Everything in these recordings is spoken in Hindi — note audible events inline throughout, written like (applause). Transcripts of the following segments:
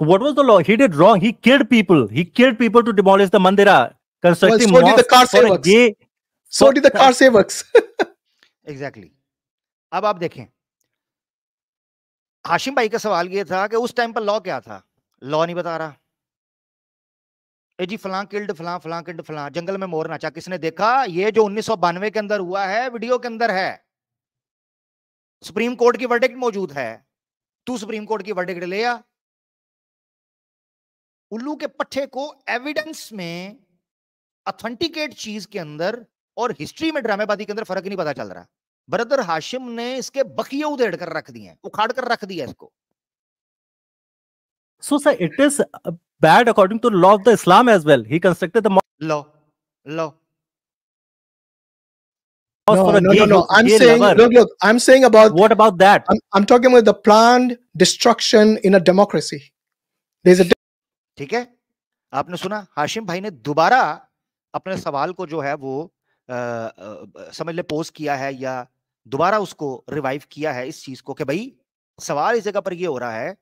what was the law? He did wrong. He killed people. He killed people to demolish the mandira, constructing well, so did the car sevaks. Gay... So, did the car sevaks. exactly. अब आप देखें हाशिम भाई का सवाल ये था कि उस टाइम पर लॉ क्या था लॉ नहीं बता रहा ए जी फलां किल्ड फलां फलां किल्ड फलां जंगल में मोर नाचा किसने देखा ये जो उन्नीस के अंदर हुआ है वीडियो के अंदर है सुप्रीम कोर्ट की वर्डिक्ट मौजूद है तू सुप्रीम कोर्ट की वर्डिक्ट ले आ उल्लू के पट्टे को एविडेंस में अथेंटिकेट चीज के अंदर और हिस्ट्री में ड्रामेबादी के अंदर फर्क नहीं पता चल रहा ब्रदर हाशिम ने इसके बखिया उधेड़ कर रख दिए उखाड़ कर रख दिया इसको so sir it is bad according to law of the Islam as well he constructed the law law No, no, no, no. I'm saying, look, look. I'm saying about what about that? I'm, I'm talking about the planned destruction in a democracy. There's a ठीक है आपने सुना हाशिम भाई ने दोबारा अपने सवाल को जो है वो समझ ले पोज किया है या दोबारा उसको रिवाइव किया है इस चीज को कि भाई सवाल इस जगह पर ये हो रहा है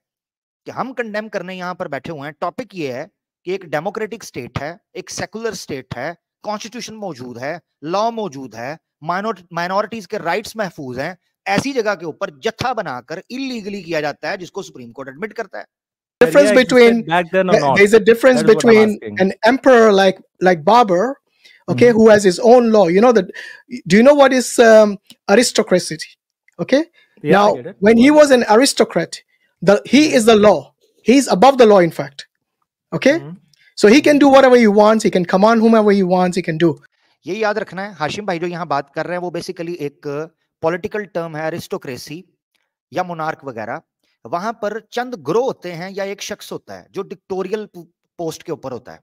कि हम कंडेम करने यहाँ पर बैठे हुए हैं टॉपिक ये है कि एक डेमोक्रेटिक स्टेट है एक सेकुलर स्टेट है कॉन्स्टिट्यूशन मौजूद है लॉ मौजूद है माइनॉरिटीज के राइट्स महफूज हैं ऐसी जगह के ऊपर जत्था बनाकर इलीगली किया जाता है जिसको सुप्रीम कोर्ट एडमिट करता है difference between back then or not. there's a difference between an emperor like like Babur, okay, mm. who has his own law. You know that. Do you know what is um, aristocracy? Okay. Yeah, now, when he was an aristocrat, the he is the law. He's above the law, in fact. Okay. Mm. So he can do whatever he wants. He can command whomever he wants. He can do. ये याद रखना है हाशिम भाई जो यहाँ बात कर रहे हैं वो बेसिकली एक पॉलिटिकल टर्म है एरिस्टोक्रेसी या मोनार्क वगैरह वहां पर चंद ग्रो होते हैं या एक शख्स होता है जो डिक्टोरियल पोस्ट के ऊपर होता है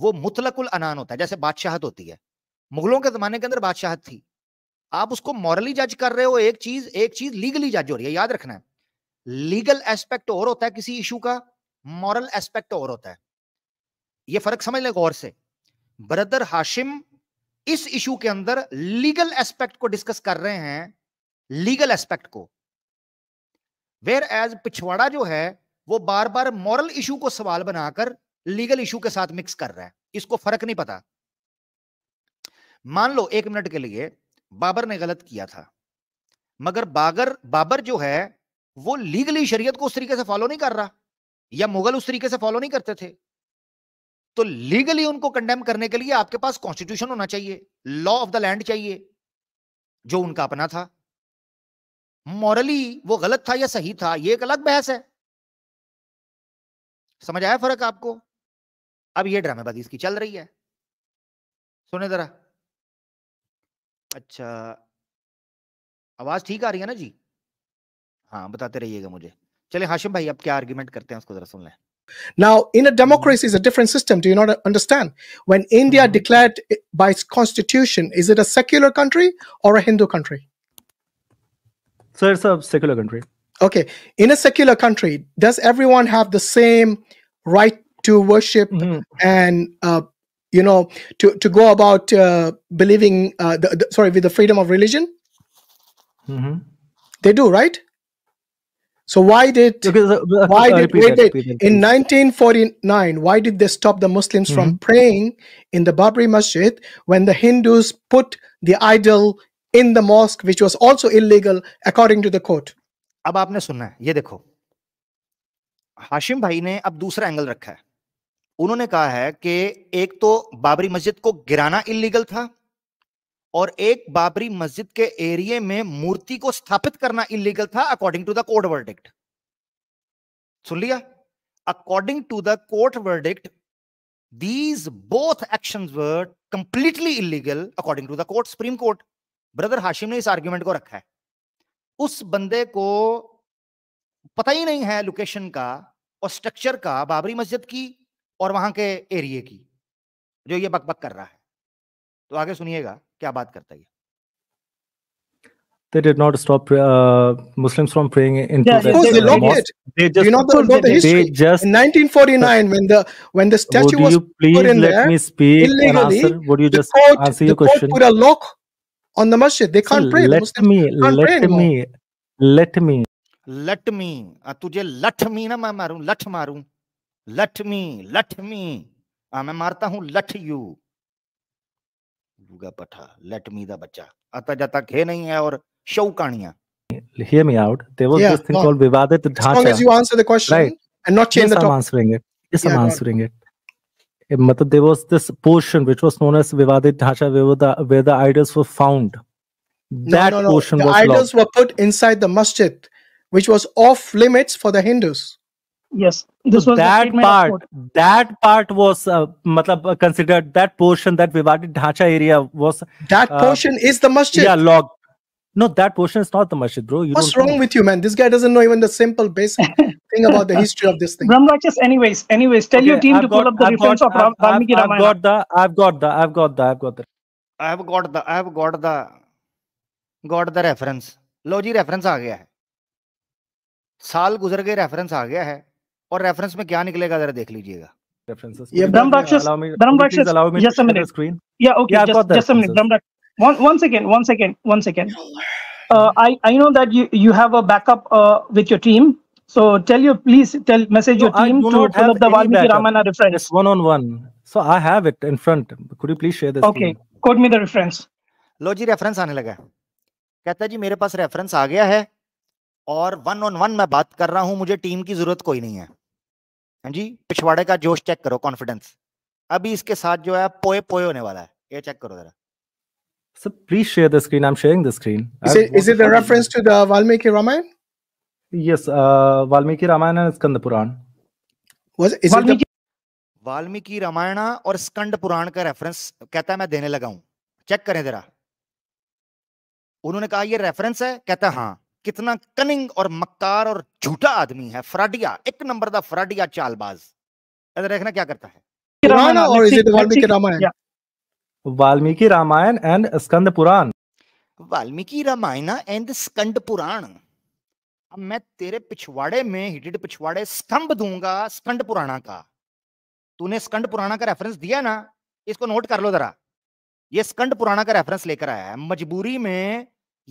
वो मुतलकुल अनान होता है जैसे बादशाहत होती है मुगलों के जमाने के अंदर बादशाहत थी आप उसको मॉरली जज कर रहे हो एक चीज एक चीज लीगली जज हो रही है याद रखना है लीगल एस्पेक्ट और होता है किसी इशू का मॉरल एस्पेक्ट और होता है ये फर्क समझ ले गौर से ब्रदर हाशिम इस इशू के अंदर लीगल एस्पेक्ट को डिस्कस कर रहे हैं लीगल एस्पेक्ट को वेयर एज पिछवाड़ा जो है वो बार बार मॉरल इशू को सवाल बनाकर लीगल इशू के साथ मिक्स कर रहा है इसको फर्क नहीं पता मान लो एक मिनट के लिए बाबर ने गलत किया था मगर बागर बाबर जो है वो लीगली शरीयत को उस तरीके से फॉलो नहीं कर रहा या मुगल उस तरीके से फॉलो नहीं करते थे तो लीगली उनको कंडेम करने के लिए आपके पास कॉन्स्टिट्यूशन होना चाहिए लॉ ऑफ द लैंड चाहिए जो उनका अपना था मॉरली वो गलत था या सही था ये एक अलग बहस है समझ आया फर्क आपको अब ये ड्रामेबाजी इसकी चल रही है सुने जरा अच्छा आवाज ठीक आ रही है ना जी हाँ बताते रहिएगा मुझे चले हाशिम भाई अब क्या आर्ग्यूमेंट करते हैं उसको जरा सुन लें Now, in a democracy, is a different system. Do you not understand? When India declared by its constitution, is it a secular country or a Hindu country? So it's a secular country. Okay. In a secular country, does everyone have the same right to worship mm-hmm. and uh, you know to, to go about uh, believing uh, the, the, sorry with the freedom of religion mm-hmm. they do right so why did uh, why did, repeat, did repeat, in 1949 why did they stop the muslims mm-hmm. from praying in the babri masjid when the hindus put the idol in the mosque which was also illegal according to the court अब आपने सुना है ये देखो हाशिम भाई ने अब दूसरा एंगल रखा है उन्होंने कहा है कि एक तो बाबरी मस्जिद को गिराना इलीगल था और एक बाबरी मस्जिद के एरिए में मूर्ति को स्थापित करना इलीगल था according to the court verdict सुन लिया according to the court verdict these both action were completely illegal according to the court supreme court brother Hashim ने इस आर्ग्यूमेंट को रखा है उस बंदे को पता ही नहीं है लोकेशन का और स्ट्रक्चर का बाबरी मस्जिद की और वहां के एरिए की जो ये बकबक कर रहा है तो आगे सुनिएगा क्या बात करता है They did not stop uh, Muslims from praying into yeah, the they, they, it. they just you know the, know the history. They just, in 1949, when the when the statue would was you please in let there, me speak illegally, and answer? Would you just court, answer your question? Court Put a lock on the masjid. They can't so pray. Let the me, can't let pray me, anymore. let me. Let me. Ah, तुझे let me ना मैं मारूं let मारूं let me, let me. Ah, मैं मारता हूं let you. लूगा पठा let me दा बच्चा आता जाता खे नहीं है और show कहानियां hear me out there was yeah, this thing no. called vivadit dhanta as long as you answer the question right. and not change yes, the topic Yes, i'm answering it yes yeah, i'm answering no. it there was this portion which was known as Vivadit Dhacha where the, where the idols were found. That no, no, no. portion the was idols locked. were put inside the masjid, which was off limits for the Hindus. Yes, this so was that part. That part was, uh, matlab, uh, considered that portion, that Vivadit Dhacha area was. That uh, portion is the masjid. Yeah, locked No, that portion is not the masjid, bro. You What's wrong know. with you, man? This guy doesn't know even the simple basic thing about the history of this thing. Brahmrachas, anyways, anyways, tell okay, your team I've to got, pull up the I've defense got, of I've, Valmiki I've, Ramayana. I've got the, I've got the, I've got the, I've got the. I've got the, I've got the, got the reference. लो जी रेफरेंस आ गया है साल गुजर गए रेफरेंस आ गया है और रेफरेंस में क्या निकलेगा जरा देख लीजिएगा references. Yeah, Drum Rakshas. Drum Rakshas. Just a minute. Screen. Yeah, okay. Yeah, just, just a minute. Drum Rakshas. one one second, one second, one second. Uh, I I know that you you have a backup uh, with your team. So tell you please tell message no, your team to pull up the Valmiki Ramana reference. It's one on one. So I have it in front. Could you please share this? Okay, quote me the reference. lo ji reference aane laga kehta ji mere paas reference aa gaya hai और वन ऑन वन मैं बात कर रहा हूं मुझे टीम की जरूरत कोई नहीं है हाँ जी पिछवाड़े का जोश चेक करो कॉन्फिडेंस अभी इसके साथ जो है पोए पोए होने वाला है ये चेक करो जरा So please share the screen. I'm sharing the screen. Is it, is it a reference to the Valmiki Ramayana? Yes, uh, Valmiki Ramayana and Skanda Puran. Was is Valmiki, it the... Valmiki Ramayana or Skanda Puran ka reference? कहता है dene laga hu. Check kare करें Unhone kaha ye reference hai? है ha. हाँ cunning कनिंग और मक्कार और झूठा hai. Fraudia, ek number da fraudia chalbaz. चालबाज देखना kya karta hai? Ramayana or is it Valmiki Ramayana? Yeah. Valmiki Ramayan and Skand Puran Valmiki Ramayan and Skand Puran अब मैं तेरे पिछवाड़े में हिटेड पिछवाड़े स्तंभ दूंगा स्कंद पुराणा का तूने स्कंद पुराणा का रेफरेंस दिया ना इसको नोट कर लो जरा ये स्कंद पुराणा का रेफरेंस लेकर आया है मजबूरी में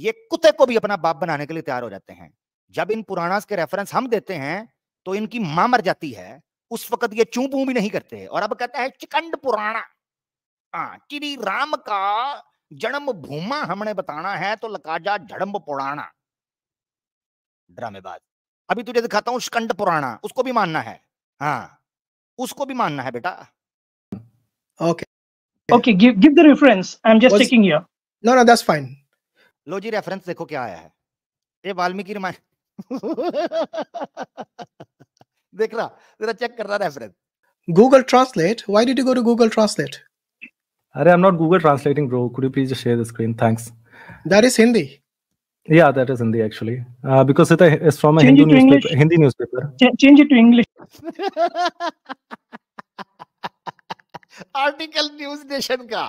ये कुत्ते को भी अपना बाप बनाने के लिए तैयार हो जाते हैं जब इन पुराणा के रेफरेंस हम देते हैं तो इनकी मां मर जाती है उस वक्त ये चूं भी नहीं करते और अब कहता है चिकंड पुराणा हाँ श्री राम का जन्म भूमा हमने बताना है तो लकाजा जड़म पुराना ड्रामेबाज अभी तुझे दिखाता हूं स्कंड पुराना उसको भी मानना है हाँ उसको भी मानना है बेटा okay okay give give the reference I am just taking here no no that's fine लो जी रेफरेंस देखो क्या आया है ये वाल्मीकि रामायण (laughs) देख रहा जरा चेक कर रहा reference Google translate why did you go to Google translate Array, I'm not Google translating, bro. Could you please just share the screen? Thanks. That is Hindi. Yeah, that is Hindi actually, uh, because it is from a change Hindu newspaper. English. Hindi newspaper. Ch- change it to English. Article News Nation का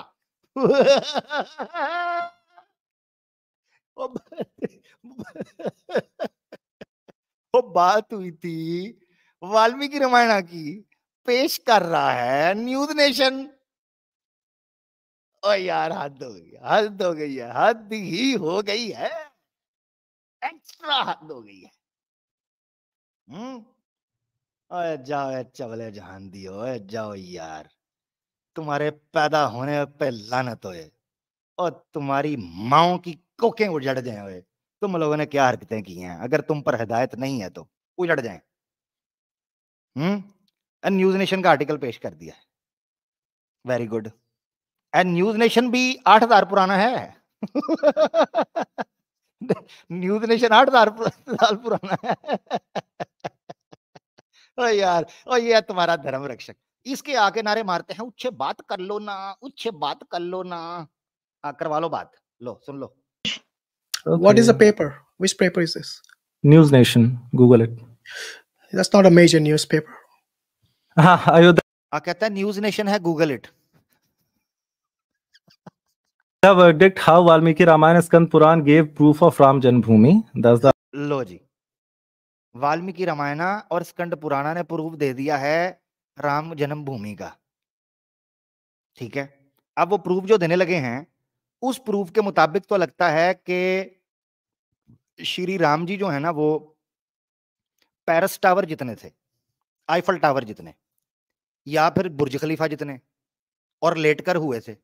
वो बात हुई थी वाल्मीकि रामायण की पेश कर रहा है न्यूज नेशन ओ यार हद हो गई हद हो गई है हद ही हो गई है एक्स्ट्रा हद हो गई है हम्म जाओ चवले जहान दियो ओए जाओ यार तुम्हारे पैदा होने पे लानत होए और तुम्हारी माओ की कोकें उजड़ जाए हुए तुम लोगों ने क्या हरकतें की हैं अगर तुम पर हिदायत नहीं है तो उजड़ जाए न्यूज नेशन का आर्टिकल पेश कर दिया very good and News Nation भी आठ हजार पुराना है न्यूज नेशन आठ हजार साल पुराना है ओ यार ओ ये तुम्हारा धर्म रक्षक इसके आगे नारे मारते हैं उच्छे बात कर लो ना उच्छे बात कर लो ना आ, हाँ, करवा लो बात लो सुन लो what is a paper which paper is this News Nation Google it that's not a major newspaper हां अयोध्या कहता है न्यूज नेशन है Google it verdict how Valmiki Ramayan Skand Puran gave proof of Ram Janmabhoomi Janmabhoomi. That's लो जी वाल्मीकि रामायण और स्कंद पुराणा ने प्रूफ दे दिया है राम जन्मभूमि का ठीक है अब वो प्रूफ जो देने लगे हैं उस प्रूफ के मुताबिक तो लगता है कि श्री राम जी जो है ना वो पेरिस टावर जितने थे आईफल टावर जितने या फिर बुर्ज खलीफा जितने और लेटकर हुए थे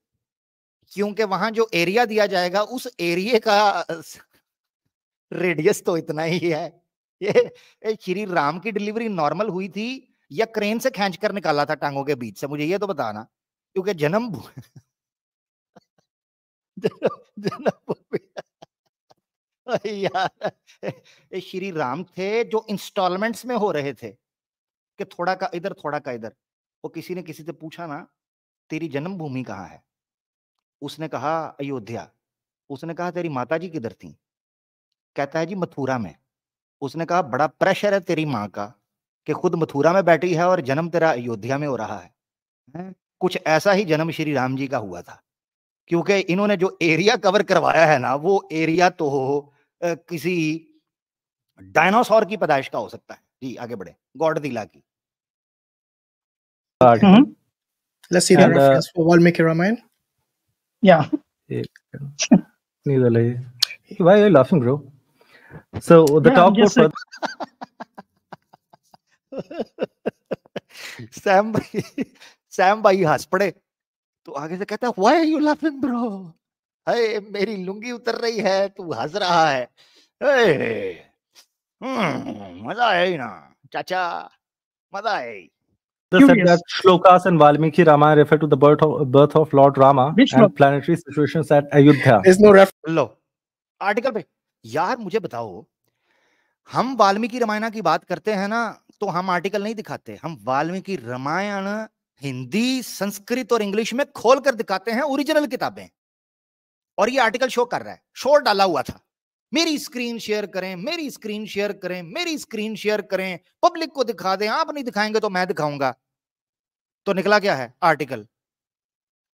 क्योंकि वहां जो एरिया दिया जाएगा उस एरिए का रेडियस तो इतना ही है ये श्री राम की डिलीवरी नॉर्मल हुई थी या क्रेन से खेच कर निकाला था टांगों के बीच से मुझे ये तो बताना क्योंकि जन्म जन्म (laughs) यार श्री राम थे जो इंस्टॉलमेंट्स में हो रहे थे कि थोड़ा का इधर थोड़ा का इधर वो किसी ने किसी से पूछा ना तेरी जन्मभूमि कहाँ है उसने कहा अयोध्या उसने कहा तेरी माता जी किधर थी कहता है जी मथुरा में उसने कहा बड़ा प्रेशर है तेरी माँ का कि खुद मथुरा में बैठी है और जन्म तेरा अयोध्या में हो रहा है, कुछ ऐसा ही जन्म श्री राम जी का हुआ था क्योंकि इन्होंने जो एरिया कवर करवाया है ना वो एरिया तो आ, किसी डायनासोर की पैदाइश का हो सकता है जी आगे बढ़े गॉड दिला की हम्म। Let's see the uh, reference for Valmiki Ramayana. Yeah. (laughs) Neither Why are you laughing, bro? So the yeah, top just... हंस पड़े (laughs) (laughs) तो आगे से कहता है यू लाफिंग ब्रो हाय मेरी लुंगी उतर रही है तू हंस रहा है hmm, मजा आया ही ना चाचा मजा आया The said that shlokas in Valmiki Ramayana refer to the birth of, birth of Lord Rama Which and planetary situations at Ayodhya. There's no लो आर्टिकल पे यार मुझे बताओ हम वाल्मीकि रामायण की बात करते हैं ना तो हम आर्टिकल नहीं दिखाते हम वाल्मीकि रामायण हिंदी संस्कृत और इंग्लिश में खोल कर दिखाते हैं ओरिजिनल किताबें और ये आर्टिकल शो कर रहा है शोर डाला हुआ था मेरी स्क्रीन शेयर करें मेरी स्क्रीन शेयर करें मेरी स्क्रीन शेयर करें पब्लिक को दिखा दें आप नहीं दिखाएंगे तो मैं दिखाऊंगा तो निकला क्या है आर्टिकल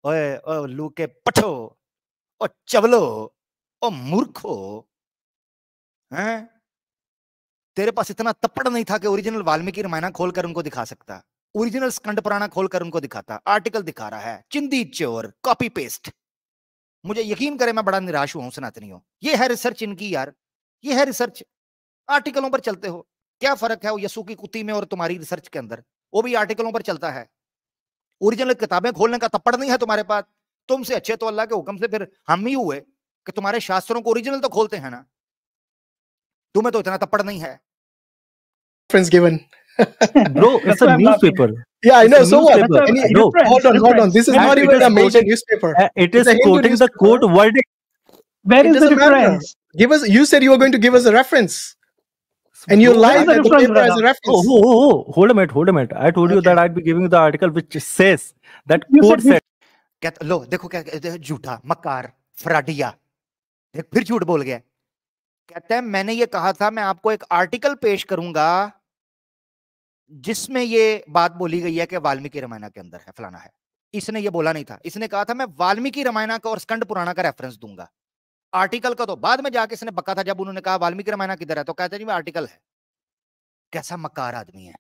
ओए ओ लू के पठो ओ चबलो ओ मूर्खो हैं तेरे पास इतना तप्पड़ नहीं था कि ओरिजिनल वाल्मीकि रामायण खोलकर उनको दिखा सकता ओरिजिनल स्कंड पुराना खोलकर उनको दिखाता आर्टिकल दिखा रहा है चिंदी चोर कॉपी पेस्ट मुझे यकीन करें मैं बड़ा निराश हुआ हूं सनातनियों ये है रिसर्च इनकी यार ये है रिसर्च आर्टिकलों पर चलते हो क्या फर्क है वो यसू की कुत्ती में और तुम्हारी रिसर्च के अंदर वो भी आर्टिकलों पर चलता है ओरिजिनल किताबें खोलने का तप्पड़ नहीं है तुम्हारे पास तुमसे अच्छे तो अल्लाह के हुक्म से फिर हम ही हुए कि तुम्हारे शास्त्रों को ओरिजिनल तो खोलते हैं ना तुम्हें तो इतना तप्पड़ नहीं है friends given bro it's a newspaper yeah I know so what hold on hold on this is And you lie that the paper as a reference. Oh, oh, oh, oh, hold a minute, hold a minute. I told okay. you that I'd be giving you the article which says that you court said. कहता लो देखो क्या झूठा मकार फ्राडिया देख फिर झूठ बोल गया कहते हैं मैंने ये कहा था मैं आपको एक आर्टिकल पेश करूंगा जिसमें ये बात बोली गई है कि वाल्मीकि रामायण के अंदर है फलाना है इसने ये बोला नहीं था इसने कहा था मैं वाल्मीकि रामायण का और स्कंद पुराना का रेफरेंस दूंगा आर्टिकल का तो बाद में जाके इसने पक्का था जब उन्होंने कहा वाल्मीकि रामायण किधर है तो कहते जी आर्टिकल है कैसा मकार आदमी है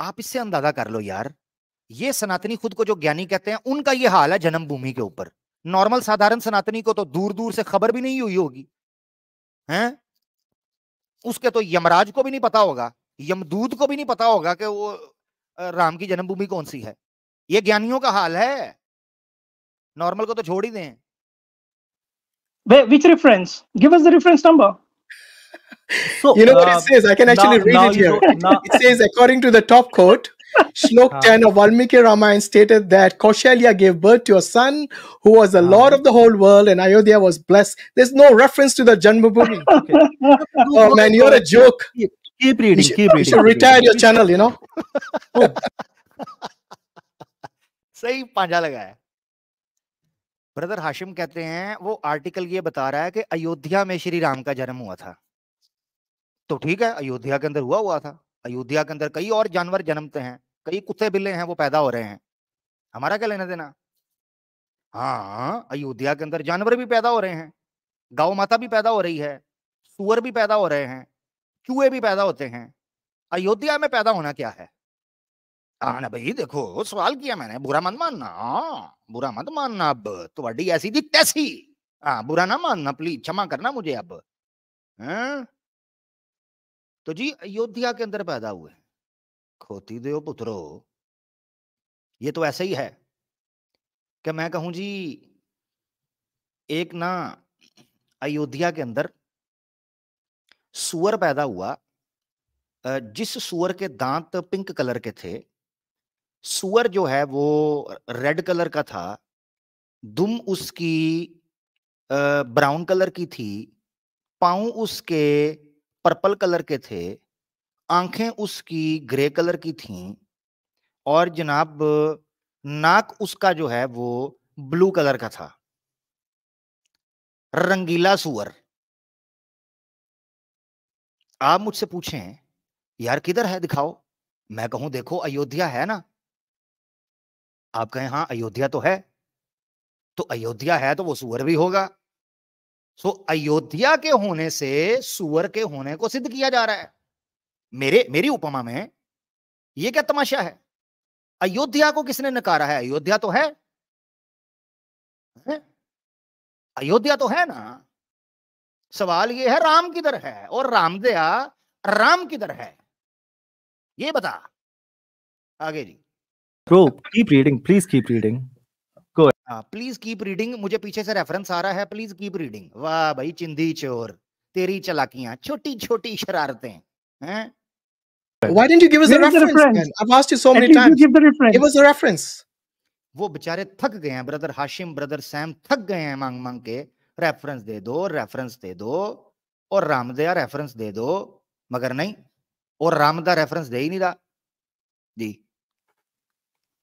आप इससे अंदाजा कर लो यार ये सनातनी खुद को जो ज्ञानी कहते हैं उनका ये हाल है जन्मभूमि के ऊपर नॉर्मल साधारण सनातनी को तो दूर दूर से खबर भी नहीं हुई होगी हैं उसके तो यमराज को भी नहीं पता होगा यमदूत को भी नहीं पता होगा कि वो राम की जन्मभूमि कौन सी है ये ज्ञानियों का हाल है नॉर्मल को तो छोड़ ही दें which reference? Give us the reference number. So, you know uh, what it uh, says? I can actually now, read now it here. It says, according to the top court, (laughs) Shlok 10 of Valmiki Ramayana stated that Kaushalya gave birth to a son who was the lord of the whole world and Ayodhya was blessed. There's no reference to the Janmabhoomi. (laughs) okay. Oh man, you're a joke. Keep, keep reading, keep reading. You should retire your channel, you know. (laughs) Oh. सही पांजा लगाया ब्रदर हाशिम कहते हैं वो आर्टिकल ये बता रहा है कि अयोध्या में श्री राम का जन्म हुआ था तो ठीक है अयोध्या के अंदर हुआ हुआ था अयोध्या के अंदर कई और जानवर जन्मते हैं कई कुत्ते बिल्ले हैं वो पैदा हो रहे हैं हमारा क्या लेना देना हाँ अयोध्या के अंदर जानवर भी पैदा हो रहे हैं गौ माता भी पैदा हो रही है सुअर भी पैदा हो रहे हैं चूहे भी पैदा होते हैं अयोध्या में पैदा होना क्या है हाँ ना भाई देखो सवाल किया मैंने बुरा मत मानना हाँ बुरा मत मानना अब थोड़ी तो ऐसी थी तैसी हाँ बुरा ना मानना प्लीज क्षमा करना मुझे अब है हाँ। तो जी अयोध्या के अंदर पैदा हुए खोती दे पुत्रो ये तो ऐसा ही है कि मैं कहूं जी एक ना अयोध्या के अंदर सुअर पैदा हुआ जिस सुअर के दांत पिंक कलर के थे सुअर जो है वो रेड कलर का था दुम उसकी ब्राउन कलर की थी पाँव उसके पर्पल कलर के थे आंखें उसकी ग्रे कलर की थीं और जनाब नाक उसका जो है वो ब्लू कलर का था रंगीला सुअर आप मुझसे पूछें यार किधर है दिखाओ मैं कहूं देखो अयोध्या है ना आप कहें हाँ अयोध्या तो है तो अयोध्या है तो वो सुअर भी होगा सो अयोध्या के होने से सुअर के होने को सिद्ध किया जा रहा है मेरे मेरी उपमा में ये क्या तमाशा है अयोध्या को किसने नकारा है अयोध्या तो है, अयोध्या तो है ना सवाल ये है राम किधर है और रामदया राम किधर है ये बता आगे जी Bro, keep reading. Please keep reading. Go ahead. Please keep reading. मुझे पीछे से रेफरेंस आ रहा है. Please keep reading. वाह भाई चिंदी चोर. तेरी चलाकियां छोटी-छोटी शरारतें. हैं? Why didn't you give us Where a reference? reference? I've asked you so At many times. Give the reference. Give us a reference. वो बेचारे थक गए हैं ब्रदर हाशिम ब्रदर सैम थक गए हैं मांग मांग के रेफरेंस दे दो रेफरेंस दे दो और रामदया रेफरेंस दे दो मगर नहीं और रामदा रेफरेंस दे ही नहीं रहा जी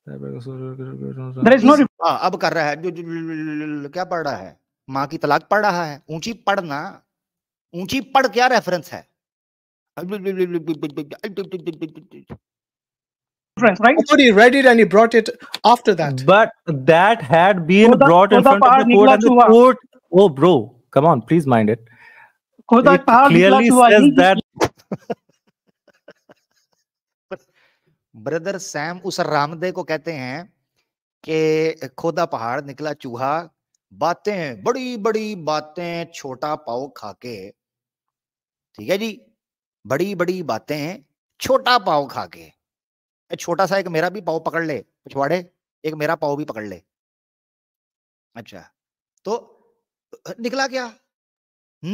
हाँ अब कर रहा है जो, जो, जो, क्या पढ़ रहा है माँ की तलाक पढ़ रहा है ऊंची पढ़ना ऊंची पढ़ क्या रेफरेंस है reference, right? Nobody read it and he brought it after that. But that had been Koda, brought in Koda front of the court, and the court. Oh, bro, come on, please mind it. Koda it clearly says that. Brother Sam उस रामदे को कहते हैं कि खोदा पहाड़ निकला चूहा बातें बड़ी बड़ी बातें छोटा पाओ खाके ठीक है जी बड़ी बड़ी बातें छोटा पाव खाके छोटा सा एक मेरा भी पाओ पकड़ ले पिछवाड़े एक मेरा पाओ भी पकड़ ले अच्छा तो निकला क्या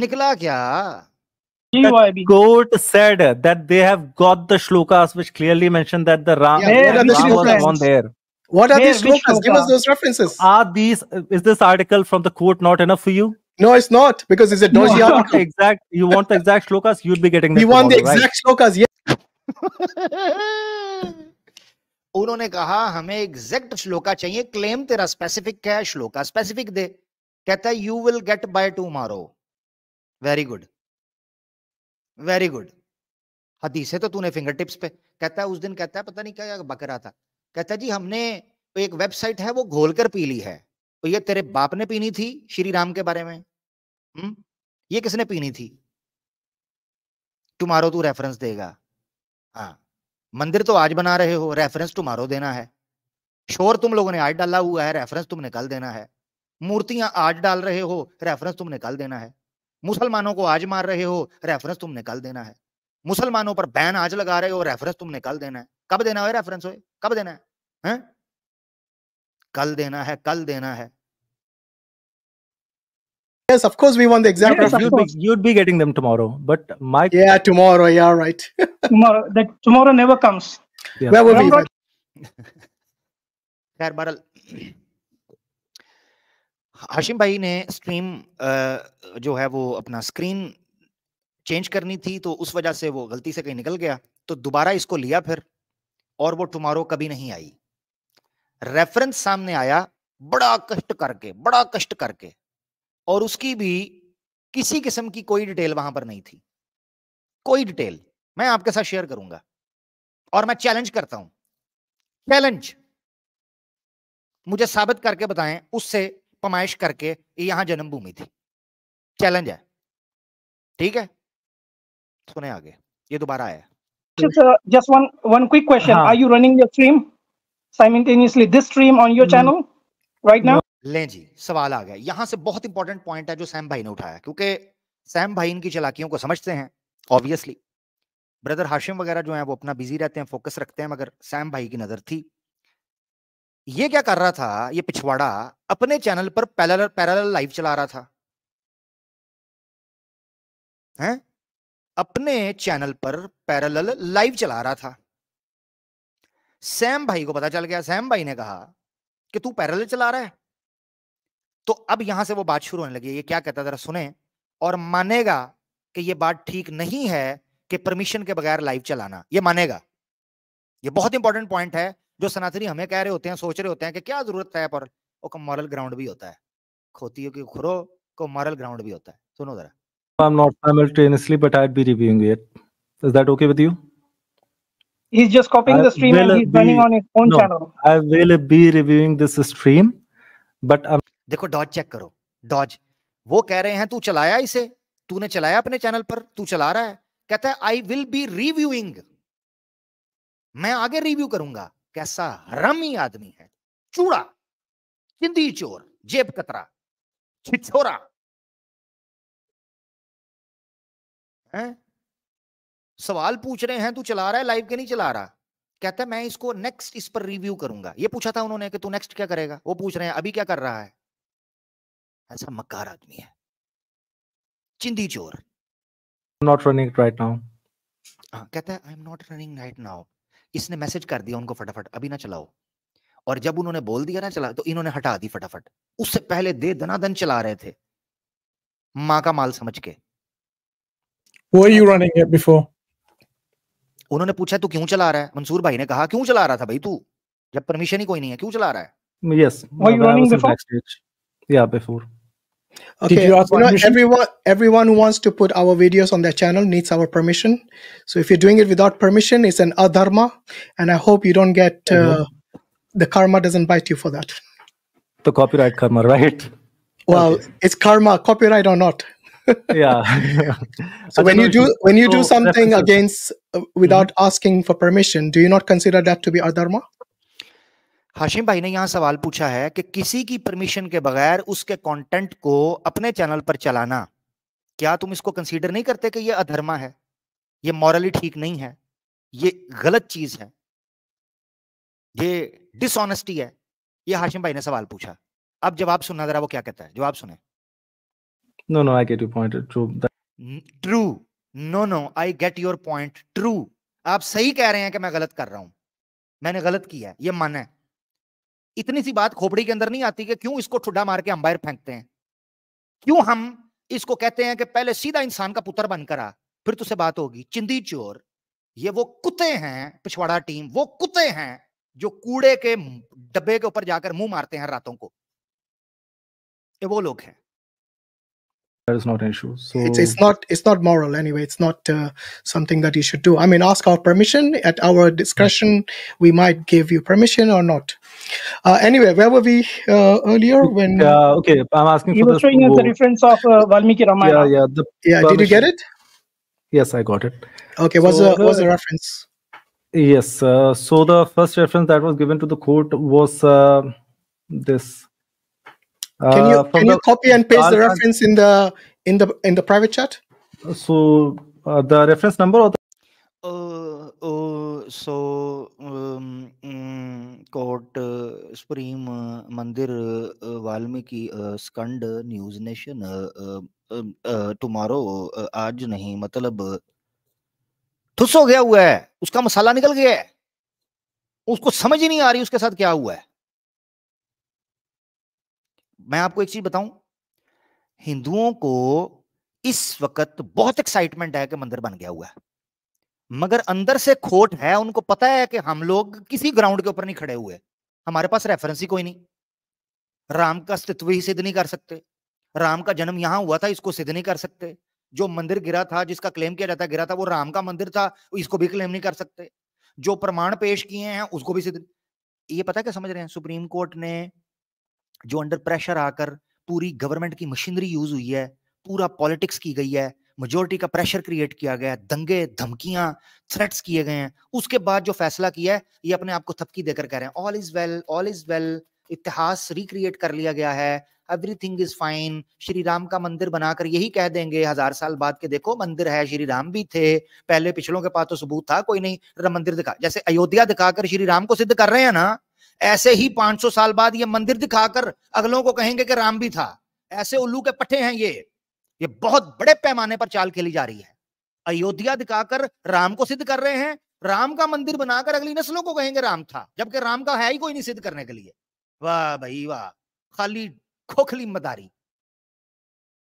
निकला क्या The court said that they have got the shlokas which clearly mention that the Ram, yeah, Ram, Ram was on there. What are these shlokas? Give us those references. Are these? Is this article from the court not enough for you? No, it's not because it's a noisy no, article. Exact. You want the exact shlokas? You'll be getting. We want the exact right? shlokas? Yeah. (laughs) उन्होंने कहा हमें एग्जैक्ट श्लोका चाहिए क्लेम तेरा स्पेसिफिक क्या है श्लोका स्पेसिफिक दे कहता है you will get by tomorrow very good very good है तो तूने फिंगर टिप्स पे कहता है उस दिन कहता है पता नहीं क्या बकरा था कहता जी हमने एक वेबसाइट है वो घोल कर पी ली है तो ये तेरे बाप ने पीनी थी श्री राम के बारे में हम्म ये किसने पीनी थी टुमारो तू रेफरेंस देगा हाँ मंदिर तो आज बना रहे हो रेफरेंस टुमारो देना है शोर तुम लोगों ने आज डाला हुआ है रेफरेंस तुमने कल देना है मूर्तियां आज डाल रहे हो रेफरेंस तुमने कल देना है मुसलमानों को आज मार रहे हो रेफरेंस तुम निकाल देना है मुसलमानों पर बैन आज लगा रहे हो रेफरेंस तुम निकाल देना है कब देना है रेफरेंस हो कब देना है, है कल देना है कल देना है Yes, of course, we want the exact. Yes, you'd, be, you'd be getting them tomorrow, but my yeah, tomorrow, yeah, right. tomorrow, that tomorrow never comes. Yeah. Where will we? खैर बहरहाल हाशिम भाई ने स्ट्रीम जो है वो अपना स्क्रीन चेंज करनी थी तो उस वजह से वो गलती से कहीं निकल गया तो दोबारा इसको लिया फिर और वो टुमारो कभी नहीं आई रेफरेंस सामने आया बड़ा कष्ट करके बड़ा कष्ट करके और उसकी भी किसी किस्म की कोई डिटेल वहां पर नहीं थी कोई डिटेल मैं आपके साथ शेयर करूंगा और मैं चैलेंज करता हूं चैलेंज मुझे साबित करके बताएं उससे पमाइश करके यहां जन्मभूमि थी चैलेंज है ठीक है सुने आगे ये दोबारा आया just one one quick question are you running your stream stream this stream on your channel right now ले जी सवाल आ गया यहां से बहुत इंपॉर्टेंट पॉइंट है जो सैम भाई ने उठाया क्योंकि सैम भाई इनकी चलाकियों को समझते हैं ऑब्वियसली ब्रदर हाशिम वगैरह जो है वो अपना बिजी रहते हैं फोकस रखते हैं मगर सैम भाई की नजर थी ये क्या कर रहा था ये पिछवाड़ा अपने चैनल पर पैरल पैरल लाइव चला रहा था हैं अपने चैनल पर पैरल लाइव चला रहा था सैम भाई को पता चल गया सैम भाई ने कहा कि तू पैरल चला रहा है तो अब यहां से वो बात शुरू होने लगी ये क्या कहता जरा सुने और मानेगा कि ये बात ठीक नहीं है कि परमिशन के बगैर लाइव चलाना ये मानेगा ये बहुत इंपॉर्टेंट पॉइंट है जो सनातनी हमें कह रहे होते हैं सोच रहे होते हैं कि क्या जरूरत है पर और मॉरल ग्राउंड भी होता है खोती की खुरो को मॉरल ग्राउंड भी होता है सुनो जरा I'm not simultaneously, but I'd be reviewing it. Is that okay with you? He's just copying I the stream and he's be, running on his own no, channel. I will be reviewing this stream, but I'm... देखो dodge check करो dodge. वो कह रहे हैं तू चलाया इसे तूने चलाया अपने channel पर तू चला रहा है कहता है I will be reviewing. मैं आगे review करूँगा. कैसा हरामी आदमी है चूड़ा चिंदी चोर जेब कतरा छिछोरा है सवाल पूछ रहे हैं तू चला रहा है लाइव के नहीं चला रहा कहता मैं इसको नेक्स्ट इस पर रिव्यू करूंगा ये पूछा था उन्होंने कि तू नेक्स्ट क्या करेगा वो पूछ रहे हैं अभी क्या कर रहा है ऐसा मकार आदमी है चिंदी चोर नॉट रनिंग राइट नाउ कहता है I am not running right now इसने मैसेज कर दिया उनको फटाफट अभी ना चलाओ और जब उन्होंने बोल दिया ना चला तो इन्होंने हटा दी फटाफट उससे पहले दे दनादन चला रहे थे मां का माल समझ के Were you running it उन्होंने पूछा तू क्यों चला रहा है मंसूर भाई ने कहा क्यों चला रहा था भाई तू जब परमिशन ही कोई नहीं है क्यों चला रहा है yes yes, no, yeah, before? Okay, you you know, everyone everyone who wants to put our videos on their channel needs our permission. So if you're doing it without permission, it's an adharma, and I hope you don't get uh, the karma doesn't bite you for that. The copyright karma, (laughs) right? Well, okay. it's karma, copyright or not. (laughs) (laughs) yeah. so when you do when you so do something references. against uh, without mm -hmm. asking for permission, do you not consider that to be adharma? Hashim भाई ने यहाँ सवाल पूछा है कि किसी की परमिशन के बगैर उसके कंटेंट को अपने चैनल पर चलाना क्या तुम इसको कंसीडर नहीं करते कि ये अधर्मा है ये मॉरली ठीक नहीं है ये गलत चीज है ये डिसऑनेस्टी है ये हाशिम भाई ने सवाल पूछा अब जवाब सुनना जरा वो क्या कहता है जवाब सुने no no I get your point true true no no I get your point true आप सही कह रहे हैं कि मैं गलत कर रहा हूं मैंने गलत किया है ये मन है इतनी सी बात खोपड़ी के अंदर नहीं आती कि क्यों इसको ठुड्डा मार के अंबायर फेंकते हैं क्यों हम इसको कहते हैं कि पहले सीधा इंसान का पुत्र बनकर आ फिर तुझसे बात होगी चिंदी चोर ये वो कुत्ते हैं पिछवाड़ा टीम वो कुत्ते हैं जो कूड़े के डब्बे के ऊपर जाकर मुंह मारते हैं रातों को ये वो लोग हैं that is not an issue so it's, it's not it's not moral anyway it's not uh, something that you should do i mean ask our permission at our discretion we might give you permission or not uh, anyway where were we uh, earlier when okay i'm asking you was were showing us the reference of uh, valmiki ramayana yeah yeah the yeah did you get it yes i got it okay was so, was the reference yes uh, so the first reference that was given to the court was uh, this Can you can you copy and paste the reference in the in the in the private chat? So uh, the reference number or the uh, uh, so um, court uh, uh, uh, uh, supreme mandir valmiki um, quote supreme मंदिर Valmiki Skand News Nation tomorrow आज नहीं मतलब ठुस हो गया हुआ है उसका मसाला निकल गया है उसको समझ ही नहीं आ रही उसके साथ क्या हुआ है मैं आपको एक चीज बताऊं हिंदुओं को इस वक्त बहुत एक्साइटमेंट है कि मंदिर बन गया हुआ है मगर अंदर से खोट है उनको पता है कि हम लोग किसी ग्राउंड के ऊपर नहीं खड़े हुए हमारे पास रेफरेंस ही कोई नहीं राम का अस्तित्व ही सिद्ध नहीं कर सकते राम का जन्म यहां हुआ था इसको सिद्ध नहीं कर सकते जो मंदिर गिरा था जिसका क्लेम किया जाता गिरा था वो राम का मंदिर था इसको भी क्लेम नहीं कर सकते जो प्रमाण पेश किए हैं उसको भी सिद्ध ये पता क्या समझ रहे हैं सुप्रीम कोर्ट ने जो अंडर प्रेशर आकर पूरी गवर्नमेंट की मशीनरी यूज हुई है पूरा पॉलिटिक्स की गई है मेजोरिटी का प्रेशर क्रिएट किया गया है दंगे धमकियां थ्रेट्स किए गए हैं उसके बाद जो फैसला किया है ये अपने आप को थपकी देकर कह रहे हैं all is well all is well इतिहास रिक्रिएट कर लिया गया है everything is fine Shri Ram का मंदिर बनाकर यही कह देंगे हजार साल बाद के देखो मंदिर है श्री राम भी थे पहले पिछलों के पास तो सबूत था कोई नहीं मंदिर दिखा जैसे अयोध्या दिखाकर श्री राम को सिद्ध कर रहे हैं ना ऐसे ही 500 साल बाद ये मंदिर दिखाकर अगलों को कहेंगे कि राम भी था ऐसे उल्लू के पट्टे हैं ये ये बहुत बड़े पैमाने पर चाल खेली जा रही है अयोध्या दिखाकर राम को सिद्ध कर रहे हैं राम का मंदिर बनाकर अगली नस्लों को कहेंगे राम था जबकि राम का है ही कोई नहीं सिद्ध करने के लिए वाह भाई वाह खाली खोखली मदारी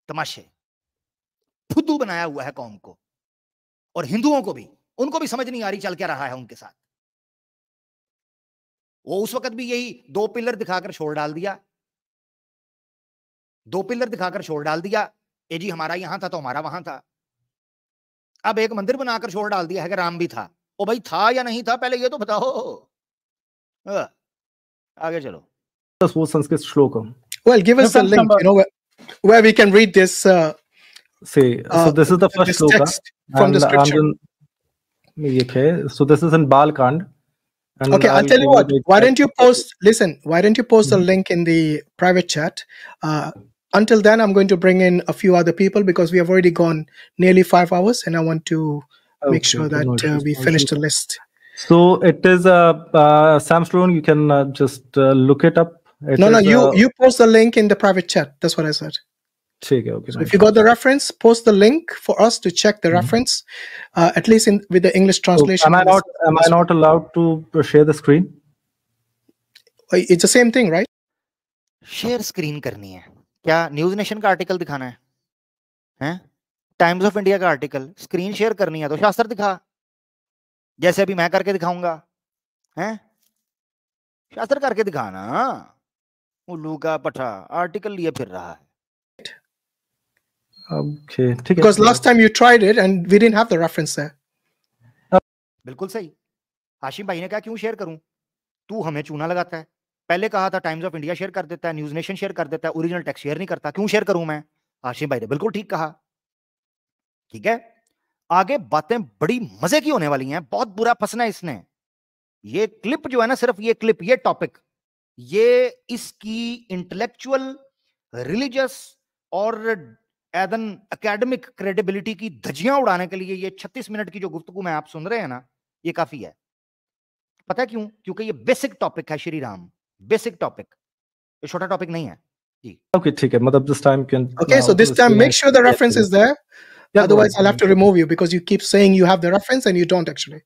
तमाशे फुदू बनाया हुआ है कौम को और हिंदुओं को भी उनको भी समझ नहीं आ रही चल क्या रहा है उनके साथ वो उस वक्त भी यही दो पिलर दिखाकर शोर डाल दिया दो पिलर दिखाकर शोर डाल दिया ए जी हमारा यहां था तो हमारा वहां था अब एक मंदिर बनाकर छोड़ डाल दिया है कि राम भी था ओ भाई था या नहीं था पहले ये तो बताओ आगे चलो संस्कृत श्लोक वेल श्लोक And okay, I'll, I'll tell you what. Why don't you post? Listen, why don't you post mm -hmm. a link in the private chat? Uh, until then, I'm going to bring in a few other people because we have already gone nearly five hours, and I want to okay, make sure that uh, we finish the list. So it is a uh, uh, You can uh, just uh, look it up. It no, no, you uh, you post the link in the private chat. That's what I said. ठीक है okay if you got the reference post the link for us to check the reference at least in with the English translation am i not am i not allowed to share the screen uh, it's the same thing right share screen करनी है क्या न्यूज़ नेशन का आर्टिकल दिखाना है हैं टाइम्स ऑफ इंडिया का आर्टिकल स्क्रीन शेयर करनी है तो शास्त्र दिखा जैसे अभी मैं करके दिखाऊंगा हैं शास्त्र करके दिखाना उल्लू का पठा आर्टिकल लिए फिर रहा है okay, ठीक Because last time you tried it and we didn't have the reference there. बिल्कुल सही आशिम भाई ने कहा क्यों शेयर करूं तू हमें चूना लगाता है पहले कहा था टाइम्स ऑफ इंडिया शेयर कर देता है न्यूज नेशन शेयर कर देता है ओरिजिनल टेक्स्ट शेयर नहीं करता क्यों शेयर करूं मैं आशिम भाई ने बिल्कुल ठीक कहा ठीक है आगे बातें बड़ी मजे की होने वाली हैं बहुत बुरा फंसना है इसने ये क्लिप जो है ना सिर्फ ये क्लिप ये टॉपिक ये इसकी इंटेलेक्चुअल रिलीजियस और एज एन अकेडमिक क्रेडिबिलिटी की धजियां उड़ाने के लिए ये 36 मिनट की जो गुफ्तु में आप सुन रहे हैं ना ये काफी है पता है क्यों क्योंकि ये बेसिक टॉपिक है श्री राम बेसिक टॉपिक ये छोटा टॉपिक नहीं है Okay, ठीक है मतलब this time can Okay, so this time make sure the reference is there. Yeah, Otherwise, I'll have to remove you because you keep saying you have the reference and you don't actually.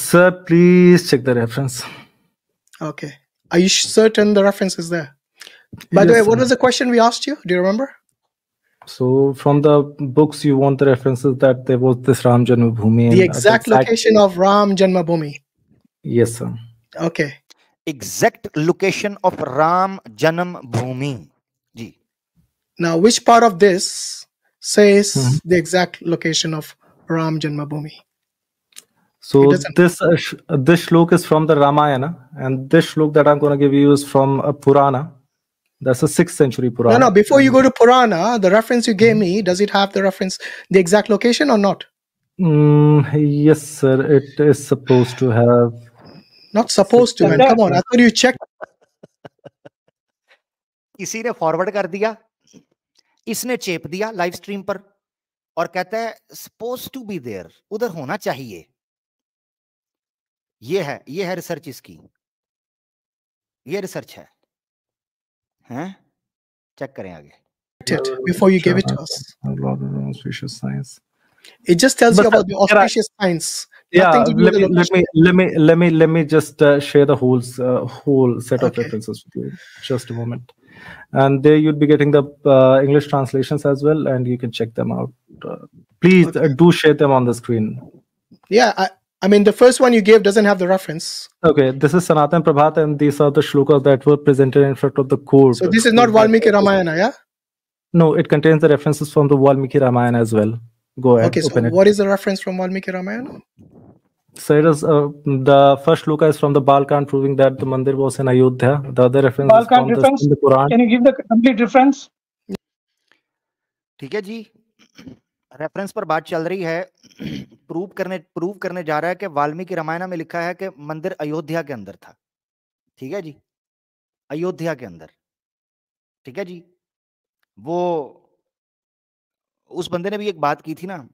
Sir, please check the reference. Okay. Are you certain the reference is there? By yes, the way, what was the question we asked you? Do you remember? So from the books, you want the references that there was this Ram Janma Bhumi. The exact, location of Ram Janma Bhumi. Yes, sir. Okay. Exact location of Ram Janam Bhumi. Ji. Now, which part of this says mm -hmm. the exact location of Ram Janma Bhumi? So this uh, this shlok is from the Ramayana, and this look that I'm going to give you is from a uh, Purana That's a sixth century Purana. No, no. Before you go to Purana, the reference you gave mm. me, does it have the reference, the exact location or not? Mm, yes, sir. It is supposed to have. Not supposed to, man. Come on. I thought you checked. किसी ने फॉरवर्ड कर दिया इसने चेप दिया लाइव स्ट्रीम पर और कहता है सपोज टू बी देयर उधर होना चाहिए ये है ये है रिसर्च इसकी ये रिसर्च है Huh? Check करें आगे. before you gave it to us. Rather auspicious signs. It just tells but you uh, about the auspicious I, signs. Yeah, let me, let me let me let me let me just uh, share the whole uh, whole set of okay. references with you. Just a moment, and there you'd be getting the uh, English translations as well, and you can check them out. Uh, please uh, okay. do share them on the screen. Yeah, I mean, the first one you gave doesn't have the reference. Okay, this is Sanatan Prabhat, and these are the shlokas that were presented in front of the court. So this is not Valmiki Ramayana, yeah? No, it contains the references from the Valmiki Ramayana as well. Go ahead. Okay, so it. what is the reference from Valmiki Ramayana? So it is uh, the first shloka is from the Balkan, proving that the mandir was in Ayodhya. The other reference Balkan is from reference? The, the Quran. Can you give the complete reference? ठीक है जी रेफरेंस पर बात चल रही है प्रूव (clears throat) करने प्रूव करने जा रहा है कि वाल्मीकि रामायण में लिखा है कि मंदिर अयोध्या के अंदर था ठीक है जी अयोध्या के अंदर ठीक है जी वो उस बंदे ने भी एक बात की थी ना